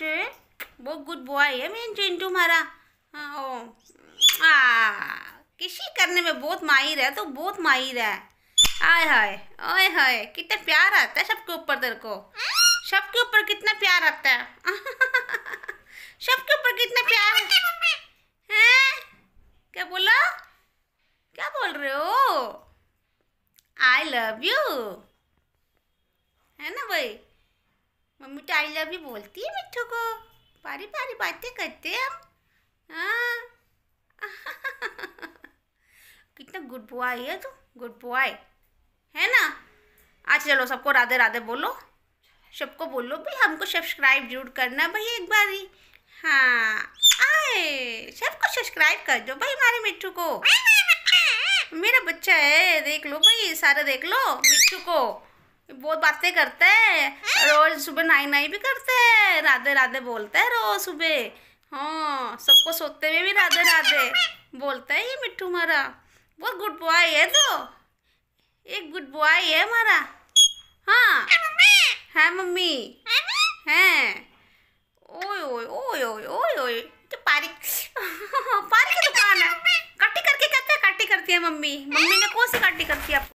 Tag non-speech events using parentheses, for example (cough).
बच्चे वो good boy है मेन चिंटू हमारा हाँ, किसी करने में बहुत माहिर है तो बहुत माहिर है आय हाय ओए हाय कितना प्यार आता है सबके ऊपर तेरे को सबके ऊपर कितना प्यार आता है (laughs) सबके ऊपर कितना प्यार है क्या बोला क्या बोल रहे हो आई लव यू मम्मी तो आई लव यू बोलती है मिठ्ठू को पारी पारी बातें करते हैं हम हाँ। (laughs) कितना गुड बॉय है तू गुड बॉय है ना आज चलो सबको राधे राधे बोलो सबको बोलो भाई हमको सब्सक्राइब जरूर करना भाई एक बार ही हाँ आए सबको सब्सक्राइब कर दो भाई हमारे मिट्टू को मेरा बच्चा है देख लो भाई सारे देख लो मिट्टू को बहुत बातें करता है सुबह नाई नाई भी करते हैं राधे राधे बोलते हैं रोज सुबह हाँ सबको सोते हुए भी राधे राधे बोलते है ये मिट्टू मारा बहुत गुड बॉय है तो एक गुड बॉय है हमारा हाँ है मम्मी है ओए ओए ओए ओए ओए ओए तो पारी (laughs) पारी की दुकान है काटी करके कहते हैं काटी करती है मम्मी मम्मी ने कौन सी काटी करती है